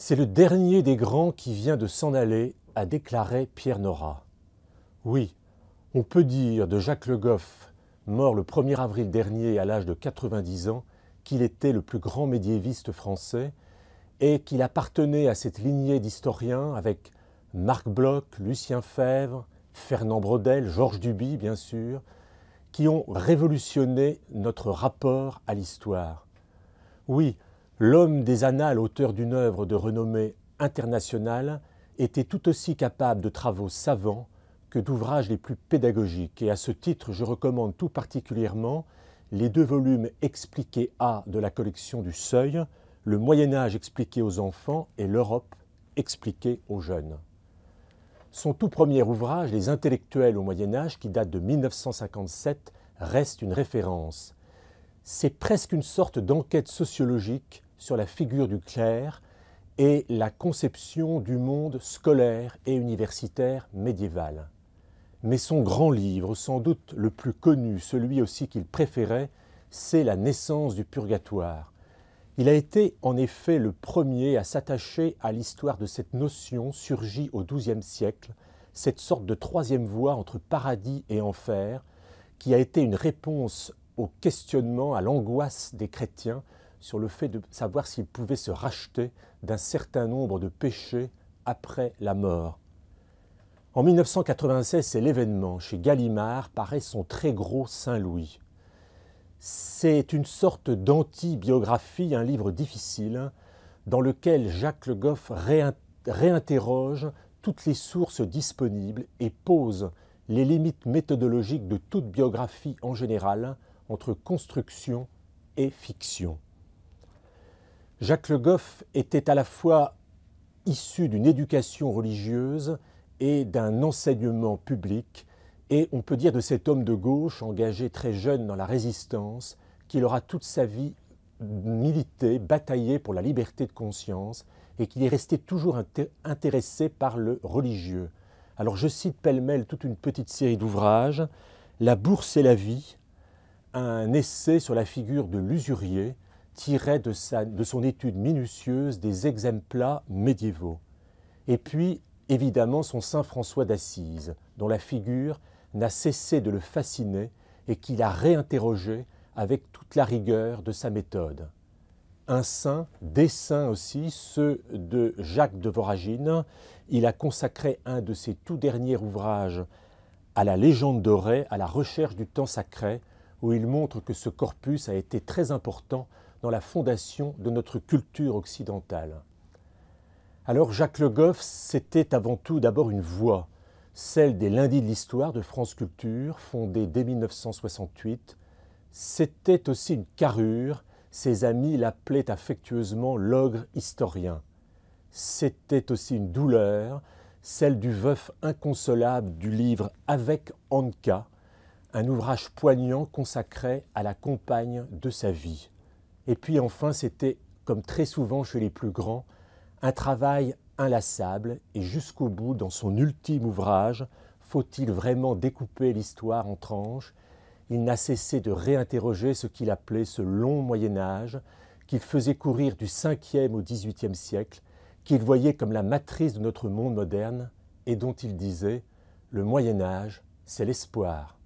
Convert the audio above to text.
C'est le dernier des grands qui vient de s'en aller, a déclaré Pierre Nora. Oui, on peut dire de Jacques Le Goff, mort le 1er avril dernier à l'âge de 90 ans, qu'il était le plus grand médiéviste français et qu'il appartenait à cette lignée d'historiens avec Marc Bloch, Lucien Febvre, Fernand Brodel, Georges Duby, bien sûr, qui ont révolutionné notre rapport à l'histoire. Oui, L'homme des annales, auteur d'une œuvre de renommée internationale, était tout aussi capable de travaux savants que d'ouvrages les plus pédagogiques, et à ce titre je recommande tout particulièrement les deux volumes expliqués A de la collection du Seuil, Le Moyen Âge expliqué aux enfants et l'Europe expliquée aux jeunes. Son tout premier ouvrage, Les intellectuels au Moyen Âge, qui date de 1957, reste une référence. C'est presque une sorte d'enquête sociologique sur la figure du clerc et la conception du monde scolaire et universitaire médiéval. Mais son grand livre, sans doute le plus connu, celui aussi qu'il préférait, c'est La naissance du purgatoire. Il a été en effet le premier à s'attacher à l'histoire de cette notion surgie au XIIe siècle, cette sorte de troisième voie entre paradis et enfer, qui a été une réponse au questionnement, à l'angoisse des chrétiens sur le fait de savoir s'il pouvait se racheter d'un certain nombre de péchés après la mort. En 1996, c'est l'événement. Chez Gallimard paraît son très gros Saint-Louis. C'est une sorte d'anti-biographie, un livre difficile, dans lequel Jacques Le Goff réinterroge toutes les sources disponibles et pose les limites méthodologiques de toute biographie en général entre construction et fiction. Jacques Le Goff était à la fois issu d'une éducation religieuse et d'un enseignement public, et on peut dire de cet homme de gauche engagé très jeune dans la résistance, qu'il aura toute sa vie milité, bataillé pour la liberté de conscience, et qu'il est resté toujours intéressé par le religieux. Alors je cite pêle-mêle toute une petite série d'ouvrages, La bourse et la vie, un essai sur la figure de l'usurier, tirait de, son étude minutieuse des exemplats médiévaux. Et puis, évidemment, son saint François d'Assise, dont la figure n'a cessé de le fasciner et qu'il a réinterrogé avec toute la rigueur de sa méthode. Un saint, des saints aussi, ceux de Jacques de Voragine. Il a consacré un de ses tout derniers ouvrages à la légende dorée, à la recherche du temps sacré, où il montre que ce corpus a été très important dans la fondation de notre culture occidentale. Alors Jacques Le Goff, c'était avant tout d'abord une voix, celle des lundis de l'histoire de France Culture, fondée dès 1968. C'était aussi une carrure, ses amis l'appelaient affectueusement l'ogre historien. C'était aussi une douleur, celle du veuf inconsolable du livre Avec Anka, un ouvrage poignant consacré à la compagne de sa vie. Et puis enfin, c'était, comme très souvent chez les plus grands, un travail inlassable et jusqu'au bout, dans son ultime ouvrage, Faut-il vraiment découper l'histoire en tranches Il n'a cessé de réinterroger ce qu'il appelait ce long Moyen Âge, qu'il faisait courir du 5e au 18e siècle, qu'il voyait comme la matrice de notre monde moderne, et dont il disait Le Moyen Âge, c'est l'espoir.